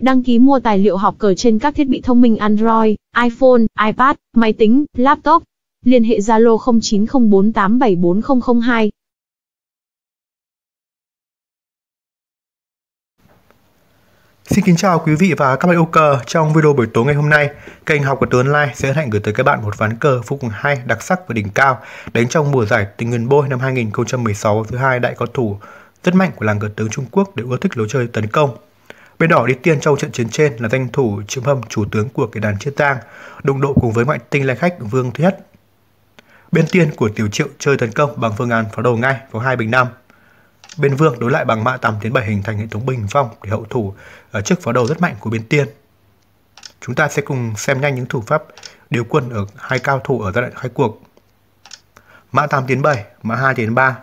Đăng ký mua tài liệu học cờ trên các thiết bị thông minh Android, iPhone, iPad, máy tính, laptop. Liên hệ Zalo 0904874002. Xin kính chào quý vị và các bạn yêu cờ. Trong video buổi tối ngày hôm nay, kênh học của Tuấn Lai sẽ hạnh gửi tới các bạn một ván cờ vô cùng hay, đặc sắc và đỉnh cao đánh trong mùa giải tình nguyên bôi năm 2016 thứ hai đại có thủ rất mạnh của làng cờ tướng Trung Quốc để ưa thích lối chơi tấn công. Bên đỏ đi tiên trong trận chiến trên là danh thủ chiếm hâm chủ tướng của cái đàn chiết tang, đồng độ cùng với ngoại tinh lai khách Vương Thứ Bên tiên của Tiểu Triệu chơi tấn công bằng phương án pháo đầu ngay vào hai bình năm. Bên Vương đối lại bằng mã 8 tiến bảy hình thành hệ thống bình phong để hậu thủ ở ờ, trước pháo đầu rất mạnh của bên tiên. Chúng ta sẽ cùng xem nhanh những thủ pháp điều quân ở hai cao thủ ở giai đoạn khai cuộc. Mã 8 tiến 7, mã 2 tiến 3,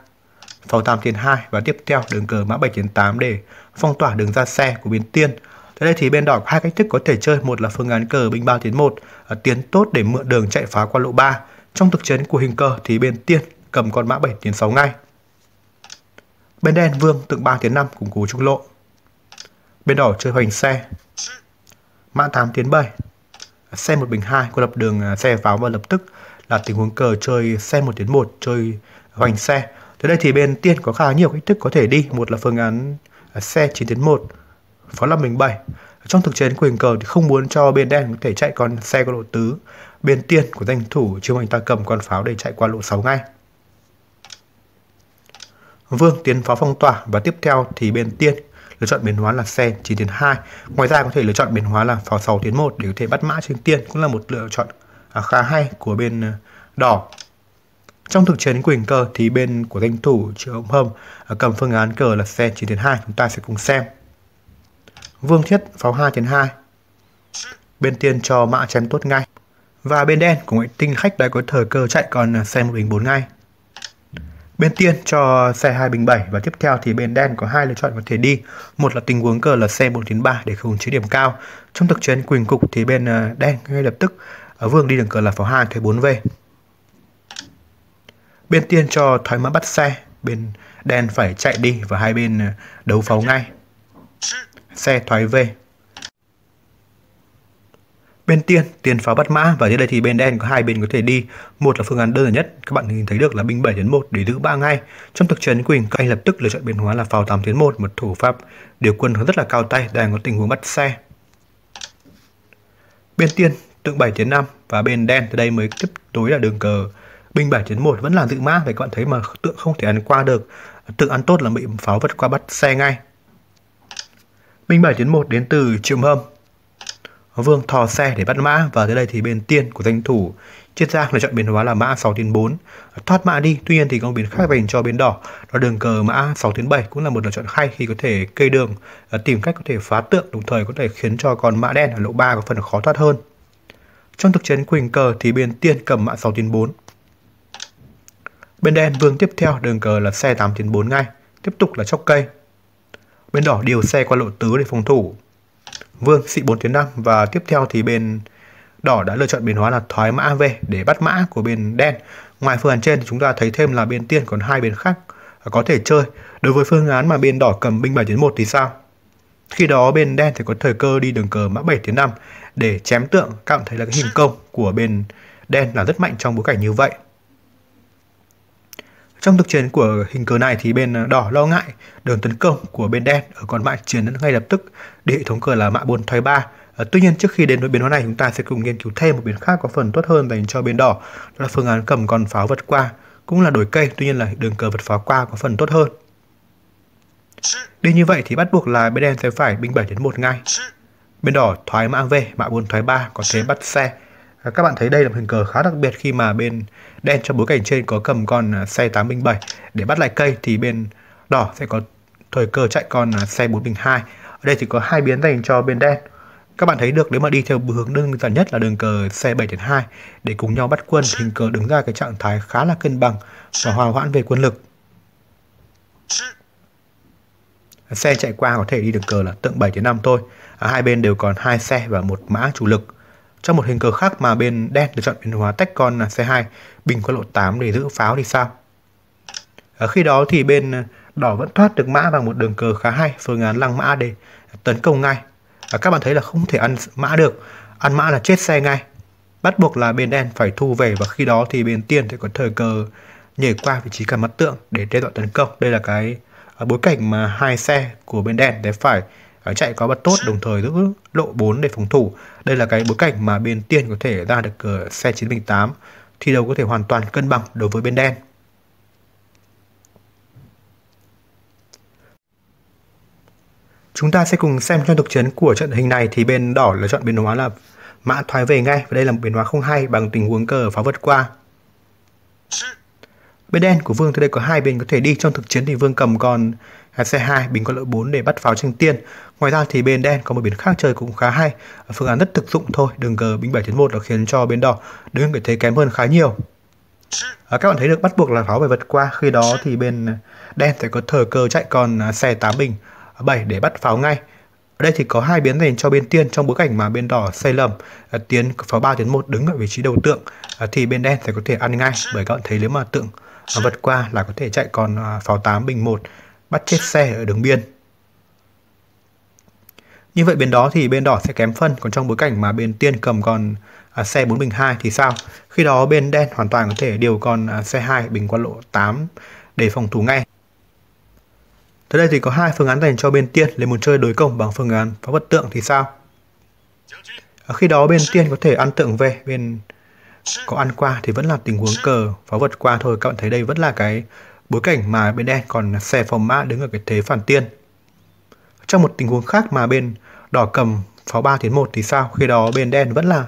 pháo 8 tiến 2 và tiếp theo đường cờ mã 7 tiến 8 để phong tỏa đường ra xe của bên tiên. Tới đây thì bên đỏ có hai cách thức có thể chơi, một là phương án cờ binh bao tiến một, à, tiến tốt để mượn đường chạy phá qua lộ 3. Trong thực chiến của hình cờ thì bên tiên cầm con mã 7 tiến 6 ngay. Bên đen vương tượng 3 tiến 5 củng cố trung lộ. Bên đỏ chơi hoành xe. Mã 8 tiến 7. Xe 1 bình 2 cô lập đường à, xe pháo và lập tức là tình huống cờ chơi xe 1 tiến 1 chơi hoành xe. Tới đây thì bên tiên có khá nhiều cách thức có thể đi, một là phương án xe 9.1 phó là mình 7 trong thực chiến của hình cờ thì không muốn cho bên đen có thể chạy con xe có lộ tứ bên tiên của danh thủ chiêu anh ta cầm con pháo để chạy qua lộ 6 ngay Vương tiến pháo phong tỏa và tiếp theo thì bên tiên lựa chọn biến hóa là xe 9 tiến 2. Ngoài ra có thể lựa chọn biến hóa là pháo 6 tiến 1 để có thể bắt mã trên tiên cũng là một lựa chọn à, khá hay của bên ờ, đỏ. Trong thực chiến của hình cờ thì bên của danh thủ triệu ông hâm à, cầm phương án cờ là xe 9 2 chúng ta sẽ cùng xem. Vương thiết pháo 2 2 Bên tiên cho mã chém tốt ngay. Và bên đen của ngoại tinh khách đã có thời cơ chạy còn à, xe 1 bình 4 ngay. Bên tiên cho xe 2 bình 7 và tiếp theo thì bên đen có hai lựa chọn có thể đi. Một là tình huống cờ là xe 493 để khống chế điểm cao. Trong thực chiến quỳnh cục thì bên à, đen ngay lập tức ở vương đi đường cờ là pháo 2 thế 4 về bên tiên cho thoái mã bắt xe bên đen phải chạy đi và hai bên ờ, đấu pháo ngay xe thoái về bên tiên tiền pháo bắt mã và dưới đây thì bên đen có hai bên có thể đi một là phương án đơn giản nhất các bạn nhìn thấy được là binh 7 1 để giữ ba ngay trong thực chiến quỳnh các anh lập tức lựa chọn biến hóa là pháo 8 1 một thủ pháp điều quân rất là cao tay đang có tình huống bắt xe bên tiên tượng 7 5 và bên đen từ đây mới tiếp tối là đường cờ binh 791 vẫn là dự mã vậy các bạn thấy mà tượng không thể ăn qua được tượng ăn tốt là bị pháo vật qua bắt xe ngay binh 791 đến từ triệu hâm vương thò xe để bắt mã và tới đây thì bên tiên của danh thủ triết gia lựa chọn biến hóa là mã 6 tiến 4 thoát mã đi tuy nhiên thì có biến khác dành cho biến đỏ đó đường cờ mã 6 tiến 7 cũng là một lựa chọn hay khi có thể cây đường à, tìm cách có thể phá tượng đồng thời có thể khiến cho con mã đen ở lỗ 3 có phần khó thoát hơn trong thực chiến quỳnh cờ thì bên tiên cầm mã 6 tiến 4 Bên đen vương tiếp theo đường cờ là xe 8 tiến 4 ngay, tiếp tục là chóc cây. Bên đỏ điều xe qua lộ tứ để phòng thủ. Vương xị 4 tiến 5 và tiếp theo thì bên đỏ đã lựa chọn biến hóa là thoái mã về để bắt mã của bên đen. Ngoài phương án trên thì chúng ta thấy thêm là bên tiên còn hai bên khác à, có thể chơi. Đối với phương án mà bên đỏ cầm binh 7 tiến 1 thì sao? Khi đó bên đen thì có thời cơ đi đường cờ mã 7 tiến 5 để chém tượng, cảm thấy là cái hình công của bên đen là rất mạnh trong bối cảnh như vậy. Trong thực chiến của hình cờ này thì bên đỏ lo ngại đường tấn công của bên đen ở con mã chiến ngay lập tức để hệ thống cờ là mã buôn thoái ba. Ờ, tuy nhiên trước khi đến với biến hóa này chúng ta sẽ cùng nghiên cứu thêm một biến khác có phần tốt hơn dành cho bên đỏ đó là phương án cầm con pháo vật qua cũng là đổi cây tuy nhiên là đường cờ vật pháo qua có phần tốt hơn. Đi như vậy thì bắt buộc là bên đen sẽ phải binh 7 đến 1 ngay. Bên đỏ thoái mã về, mã buôn thoái 3 có thể bắt xe các bạn thấy đây là một hình cờ khá đặc biệt khi mà bên đen trong bối cảnh trên có cầm con à, xe 8 binh 7 để bắt lại cây thì bên đỏ sẽ có thời cơ chạy con à, xe 4 bình 2. Ở đây thì có hai biến dành cho bên đen. Các bạn thấy được nếu mà đi theo hướng đơn giản nhất là đường cờ xe 7 2 để cùng nhau bắt quân thì hình cờ đứng ra cái trạng thái khá là cân bằng và hòa hoãn về quân lực. Xe chạy qua có thể đi đường cờ là tượng 7 5 thôi. ở hai bên đều còn hai xe và một mã chủ lực. Trong một hình cờ khác mà bên đen được chọn biến hóa tách con C2 bình qua lộ 8 để giữ pháo thì sao? Ở ờ, khi đó thì bên đỏ vẫn thoát được mã bằng một đường cờ khá hay phương án lăng mã để tấn công ngay. Và ờ, các bạn thấy là không thể ăn mã được, ăn mã là chết xe ngay. Bắt buộc là bên đen phải thu về và khi đó thì bên tiên sẽ có thời cờ nhảy qua vị trí cản mặt tượng để đe dọa tấn công. Đây là cái ờ, bối cảnh mà hai xe của bên đen để phải chạy có bật tốt đồng thời giữ lộ 4 để phòng thủ. Đây là cái bối cảnh mà bên tiên có thể ra được ờ, xe 908 thi đấu có thể hoàn toàn cân bằng đối với bên đen. Chúng ta sẽ cùng xem cho thực chiến của trận hình này thì bên đỏ là chọn biến hóa là mã thoái về ngay và đây là một biến hóa không hay bằng tình huống cờ phá vượt qua bên đen của vương thì đây có hai bên có thể đi trong thực chiến thì vương cầm còn C2 bình có lợi 4 để bắt pháo tranh tiên. Ngoài ra thì bên đen có một biến khác chơi cũng khá hay. Phương án rất thực dụng thôi, đường G bình 7 1 là khiến cho bên đỏ đứng ở thế kém hơn khá nhiều. À, các bạn thấy được bắt buộc là pháo phải vượt qua, khi đó thì bên đen sẽ có thời cơ chạy còn xe 8 bình 7 để bắt pháo ngay. Ở đây thì có hai biến dành cho bên tiên trong bối cảnh mà bên đỏ sai lầm ờ, tiến pháo 3 1 đứng ở vị trí đầu tượng ờ, thì bên đen sẽ có thể ăn ngay bởi các bạn thấy nếu mà tượng vượt qua là có thể chạy còn pháo à, 68 bình 1 bắt chết xe ở đường biên. Như vậy bên đó thì bên đỏ sẽ kém phân, còn trong bối cảnh mà bên tiên cầm còn à, xe 4 bình 2 thì sao? Khi đó bên đen hoàn toàn có thể điều còn à, xe 2 bình qua lộ 8 để phòng thủ ngay. Tới đây thì có hai phương án dành cho bên tiên lấy muốn chơi đối công bằng phương án phá vật tượng thì sao? khi đó bên tiên có thể ăn tượng về, bên có ăn qua thì vẫn là tình huống cờ pháo vượt qua thôi các bạn thấy đây vẫn là cái bối cảnh mà bên đen còn xe phòng mã đứng ở cái thế phản tiên trong một tình huống khác mà bên đỏ cầm pháo 3 tiến 1 thì sao khi đó bên đen vẫn là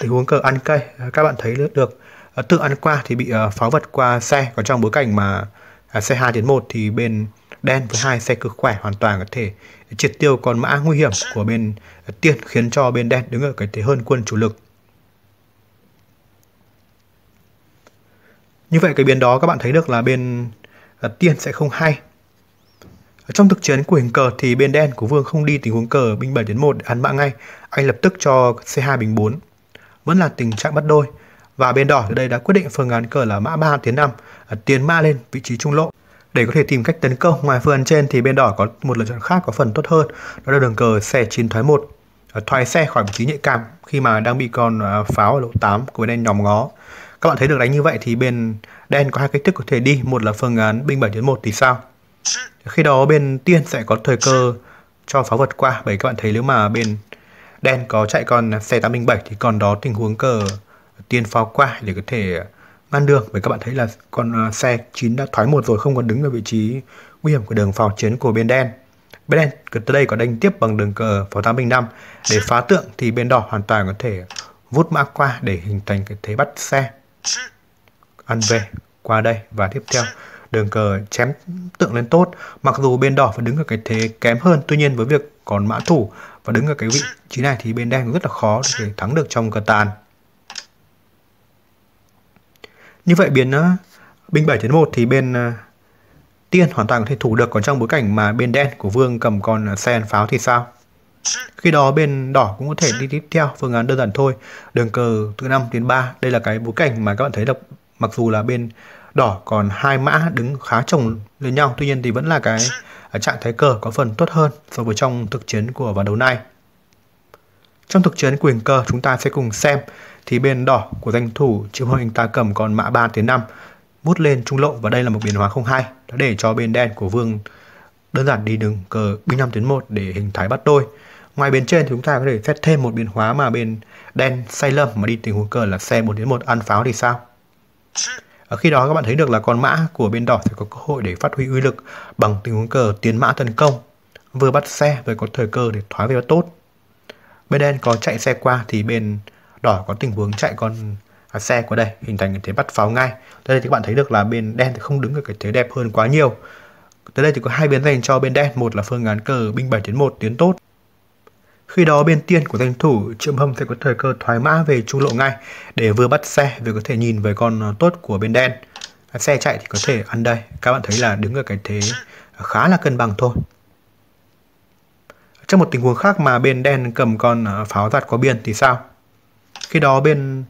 tình huống cờ ăn cây các bạn thấy được à, tự ăn qua thì bị à, pháo vật qua xe còn trong bối cảnh mà à, xe 2 tiến 1 thì bên đen với hai xe cực khỏe hoàn toàn có thể triệt tiêu con mã nguy hiểm của bên tiên khiến cho bên đen đứng ở cái thế hơn quân chủ lực Như vậy cái biến đó các bạn thấy được là bên tiên sẽ không hay. Trong thực chiến của hình cờ thì bên đen của vương không đi tình huống cờ binh 7 đến 1 ăn mạng ngay, anh lập tức cho C2 bình 4. Vẫn là tình trạng bất đôi và bên đỏ ở đây đã quyết định phương án cờ là mã 3 tiến 5, à, tiến ma lên vị trí trung lộ. Để có thể tìm cách tấn công ngoài phương án trên thì bên đỏ có một lựa chọn khác có phần tốt hơn, đó là đường cờ xe 9 thoái 1. À, thoái xe khỏi vị trí nhạy cảm khi mà đang bị con à, pháo ở lộ 8 của bên đen nhòm ngó các bạn thấy được đánh như vậy thì bên đen có hai cách thức có thể đi một là phương án binh 7 đến một thì sao khi đó bên tiên sẽ có thời cơ cho pháo vật qua bởi các bạn thấy nếu mà bên đen có chạy con xe tám binh bảy thì còn đó tình huống cờ tiên pháo qua để có thể ngăn đường bởi các bạn thấy là con à, xe 9 đã thoái một rồi không còn đứng ở vị trí nguy hiểm của đường pháo chiến của bên đen bên đen tới đây có đánh tiếp bằng đường cờ pháo tám binh năm để phá tượng thì bên đỏ hoàn toàn có thể vút mã qua để hình thành cái thế bắt xe ăn về qua đây và tiếp theo đường cờ chém tượng lên tốt mặc dù bên đỏ phải đứng ở cái thế kém hơn tuy nhiên với việc còn mã thủ và đứng ở cái vị trí này thì bên đen rất là khó để thắng được trong cờ tàn như vậy biến uh, binh 7 1 thì bên ờ, tiên hoàn toàn có thể thủ được còn trong bối cảnh mà bên đen của vương cầm con ờ, sen pháo thì sao khi đó bên đỏ cũng có thể đi tiếp theo phương án đơn giản thôi. Đường cờ từ 5 đến 3. Đây là cái bối cảnh mà các bạn thấy là mặc dù là bên đỏ còn hai mã đứng khá chồng lên nhau tuy nhiên thì vẫn là cái à, trạng thái cờ có phần tốt hơn so với trong thực chiến của ván đấu này trong thực chiến quyền cờ chúng ta sẽ cùng xem thì bên đỏ của danh thủ triệu hình ta cầm còn mã 3 tới 5 vút lên trung lộ và đây là một biến hóa không hay đã để cho bên đen của vương đơn giản đi đường cờ binh 5 tiến 1 để hình thái bắt đôi Ngoài bên trên thì chúng ta có thể xét thêm một biến hóa mà bên đen say lâm mà đi tình huống cờ là xe 1 đến 1 ăn pháo thì sao? Ở khi đó các bạn thấy được là con mã của bên đỏ sẽ có cơ hội để phát huy uy lực bằng tình huống cờ tiến mã tấn công, vừa bắt xe vừa có thời cơ để thoái về tốt. Bên đen có chạy xe qua thì bên đỏ có tình huống chạy con à, xe qua đây hình thành cái thế bắt pháo ngay. Tới đây thì các bạn thấy được là bên đen thì không đứng ở cái thế đẹp hơn quá nhiều. Tới đây thì có hai biến dành cho bên đen, một là phương án cờ binh 7 đến 1 tiến tốt khi đó bên tiên của danh thủ Triệu Hâm sẽ có thời cơ thoái mã về trung lộ ngay để vừa bắt xe vừa có thể nhìn về con ờ, tốt của bên đen. Xe chạy thì có thể ăn đây. Các bạn thấy là đứng ở cái thế khá là cân bằng thôi. Trong một tình huống khác mà bên đen cầm con ờ, pháo giặt có biên thì sao? Khi đó bên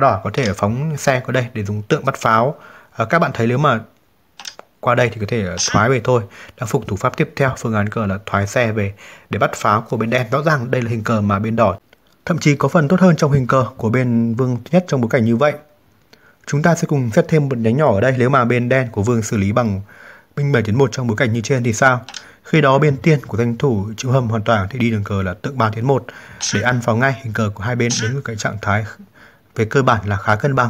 đỏ có thể phóng xe qua đây để dùng tượng bắt pháo. Ờ, các bạn thấy nếu mà qua đây thì có thể ờ, thoái về thôi đã phục thủ pháp tiếp theo phương án cờ là thoái xe về để bắt pháo của bên đen rõ ràng đây là hình cờ mà bên đỏ thậm chí có phần tốt hơn trong hình cờ của bên vương nhất trong bối cảnh như vậy chúng ta sẽ cùng xét thêm một nhánh nhỏ ở đây nếu mà bên đen của vương xử lý bằng binh bảy tiến một trong bối cảnh như trên thì sao khi đó bên tiên của thanh thủ chịu hầm hoàn toàn thì đi đường cờ là tượng ba tiến một để ăn pháo ngay hình cờ của hai bên đến một cái trạng thái về cơ bản là khá cân bằng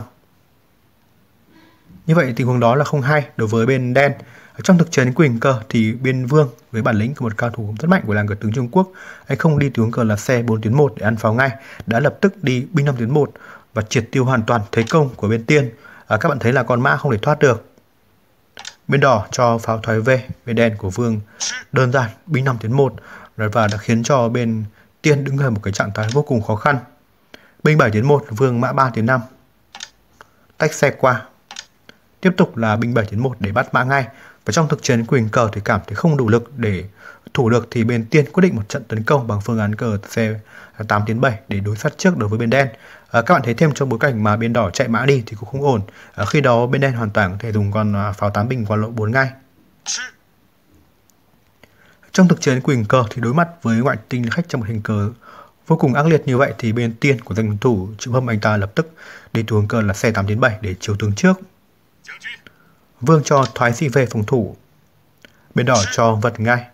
như vậy tình huống đó là không hay đối với bên đen. Ở trong thực chiến quyền cờ thì bên vương với bản lĩnh của một cao thủ rất mạnh của làng cờ tướng Trung Quốc anh không đi tướng cờ là xe 4 tuyến 1 để ăn pháo ngay, đã lập tức đi binh 5 tuyến 1 và triệt tiêu hoàn toàn thế công của bên tiên. À, các bạn thấy là con mã không thể thoát được. Bên đỏ cho pháo thoái về, bên đen của vương đơn giản binh 5 tuyến 1 và đã khiến cho bên tiên đứng ở một cái trạng thái vô cùng khó khăn. Binh 7 tiến 1, vương mã 3 tiến 5. Tách xe qua tiếp tục là binh 7 tiến 1 để bắt mã ngay và trong thực chiến quỳnh cờ thì cảm thấy không đủ lực để thủ được thì bên tiên quyết định một trận tấn công bằng phương án cờ c8 tiến 7 để đối sát trước đối với bên đen à, các bạn thấy thêm trong bối cảnh mà bên đỏ chạy mã đi thì cũng không ổn à, khi đó bên đen hoàn toàn có thể dùng con à, pháo 8 bình qua lộ 4 ngay trong thực chiến quỳnh cờ thì đối mặt với ngoại tinh khách trong một hình cờ vô cùng ác liệt như vậy thì bên tiên của danh thủ chịu hâm anh ta lập tức đi xuống cờ là xe 8 đến 7 để chiếu tướng trước Vương cho thoái di về phòng thủ. Bên đỏ cho vật ngay.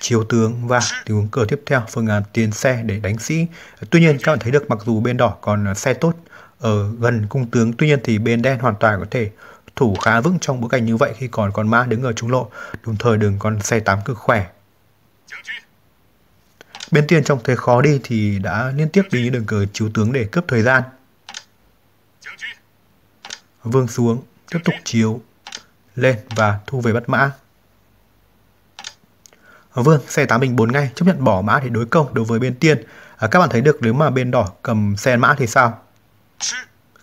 Chiếu tướng và tình huống cờ tiếp theo phương án tiến xe để đánh sĩ. Tuy nhiên các bạn thấy được mặc dù bên đỏ còn xe tốt ở gần cung tướng tuy nhiên thì bên đen hoàn toàn có thể thủ khá vững trong bối cảnh như vậy khi còn con mã đứng ở trung lộ đồng thời đường con xe 8 cực khỏe bên tiền trong thế khó đi thì đã liên tiếp đi những đường cờ chiếu tướng để cướp thời gian vương xuống tiếp tục chiếu lên và thu về bắt mã Vương, xe 8 bình 4 ngay, chấp nhận bỏ mã để đối công đối với bên tiên. À, các bạn thấy được nếu mà bên đỏ cầm xe mã thì sao?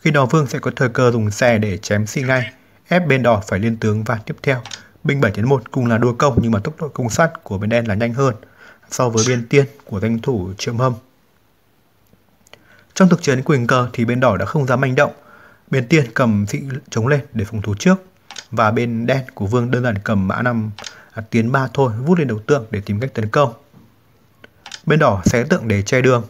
Khi đó Vương sẽ có thời cơ dùng xe để chém xi ngay, ép bên đỏ phải liên tướng và tiếp theo. Binh 7 1 cùng là đua công nhưng mà tốc độ công sát của bên đen là nhanh hơn so với bên tiên của danh thủ Triệu Hâm. Trong thực chiến quỳnh cờ thì bên đỏ đã không dám manh động, Bên tiên cầm thị chống lên để phòng thủ trước và bên đen của vương đơn giản cầm mã 5 à, tiến 3 thôi vút lên đầu tượng để tìm cách tấn công. Bên đỏ xé tượng để che đường.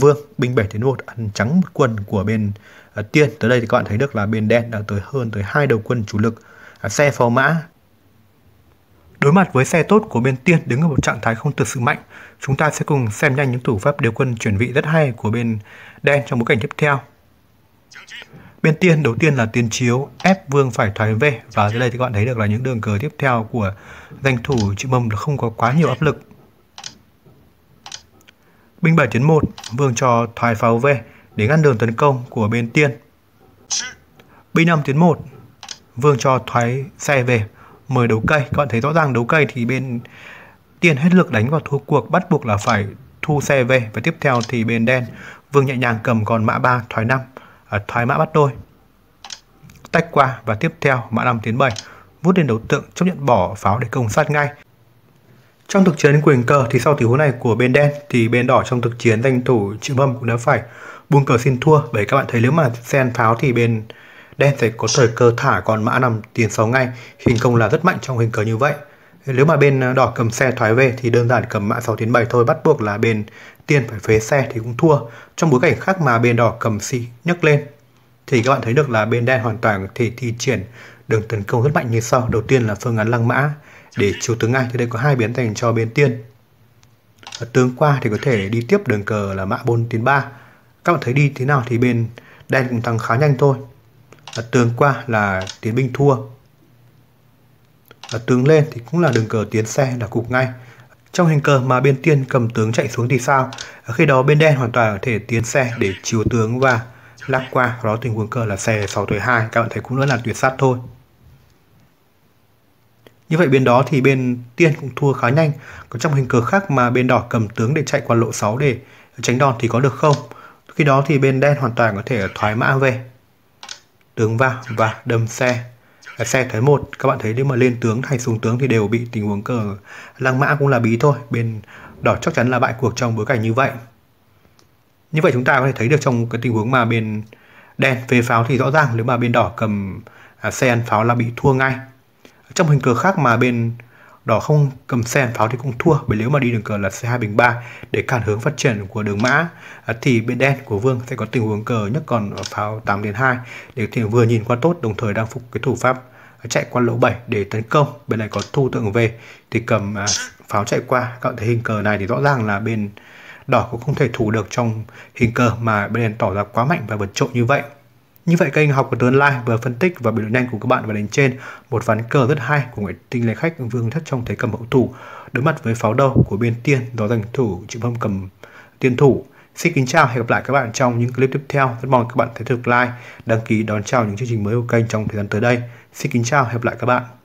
Vương binh 7 tiến 1 ăn trắng một quân của bên à, tiên. Tới đây thì các bạn thấy được là bên đen đã tới hơn tới hai đầu quân chủ lực à, xe phó mã. Đối mặt với xe tốt của bên tiên đứng ở một trạng thái không thực sự mạnh, chúng ta sẽ cùng xem nhanh những thủ pháp điều quân chuyển vị rất hay của bên đen trong bối cảnh tiếp theo. Bên tiên đầu tiên là tiên chiếu ép vương phải thoái về và dưới đây thì các bạn thấy được là những đường cờ tiếp theo của danh thủ chữ mầm không có quá nhiều áp lực. Binh 7 tiến 1, vương cho thoái pháo về để ngăn đường tấn công của bên tiên. Binh 5 tiến 1, vương cho thoái xe về mời đấu cây. Các bạn thấy rõ ràng đấu cây thì bên tiên hết lực đánh vào thua cuộc bắt buộc là phải thu xe về và tiếp theo thì bên đen vương nhẹ nhàng cầm còn mã 3 thoái 5 À, thoái mã bắt đôi tách qua và tiếp theo mã 5 tiến 7 vút lên đầu tượng chấp nhận bỏ pháo để công sát ngay trong thực chiến quyền cờ thì sau tỷ huống này của bên đen thì bên đỏ trong thực chiến danh thủ triệu mâm cũng đã phải buông cờ xin thua bởi các bạn thấy nếu mà sen pháo thì bên đen sẽ có thời cơ thả còn mã nằm tiến 6 ngay hình công là rất mạnh trong hình cờ như vậy nếu mà bên đỏ cầm xe thoái về thì đơn giản cầm mã 6 tiến 7 thôi bắt buộc là bên tiền phải phế xe thì cũng thua trong bối cảnh khác mà bên đỏ cầm xì nhấc lên thì các bạn thấy được là bên đen hoàn toàn thể thi triển đường tấn công rất mạnh như sau đầu tiên là phương án lăng mã để chiếu tướng ngay thì đây có hai biến thành cho bên tiên ở tướng qua thì có thể đi tiếp đường cờ là mã 4 tiến 3 các bạn thấy đi thế nào thì bên đen cũng thắng khá nhanh thôi ở tướng qua là tiến binh thua ở tướng lên thì cũng là đường cờ tiến xe là cục ngay trong hình cờ mà bên tiên cầm tướng chạy xuống thì sao? À, khi đó bên đen hoàn toàn có thể tiến xe để chiếu tướng và lắc qua. Đó tình huống cờ là xe 6 tới 2. Các bạn thấy cũng rất là tuyệt sát thôi. Như vậy bên đó thì bên tiên cũng thua khá nhanh. Còn trong hình cờ khác mà bên đỏ cầm tướng để chạy qua lộ 6 để tránh đòn thì có được không? Khi đó thì bên đen hoàn toàn có thể thoái mã về. Tướng vào và đâm xe là xe thấy một các bạn thấy nếu mà lên tướng hay xuống tướng thì đều bị tình huống cờ lăng mã cũng là bí thôi bên đỏ chắc chắn là bại cuộc trong bối cảnh như vậy như vậy chúng ta có thể thấy được trong cái tình huống mà bên đen về pháo thì rõ ràng nếu mà bên đỏ cầm à, xe ăn pháo là bị thua ngay trong hình cờ khác mà bên đỏ không cầm sen pháo thì cũng thua bởi nếu mà đi đường cờ là c2 bình 3 để cản hướng phát triển của đường mã à, thì bên đen của vương sẽ có tình huống cờ nhất còn pháo 8 đến 2 để thì vừa nhìn qua tốt đồng thời đang phục cái thủ pháp à, chạy qua lỗ 7 để tấn công bên này có thu tượng về thì cầm à, pháo chạy qua các bạn thấy hình cờ này thì rõ ràng là bên đỏ cũng không thể thủ được trong hình cờ mà bên đen tỏ ra quá mạnh và vượt trội như vậy như vậy kênh học của Tuấn Lai vừa phân tích và bình luận nhanh của các bạn và đánh trên một ván cờ rất hay của người tinh lệ khách Vương Thất trong thế cầm hậu thủ đối mặt với pháo đầu của bên tiên đó giành thủ chịu hâm cầm tiên thủ. Xin kính chào hẹn gặp lại các bạn trong những clip tiếp theo. Rất mong các bạn thấy thực like, đăng ký đón chào những chương trình mới của kênh trong thời gian tới đây. Xin kính chào hẹn gặp lại các bạn.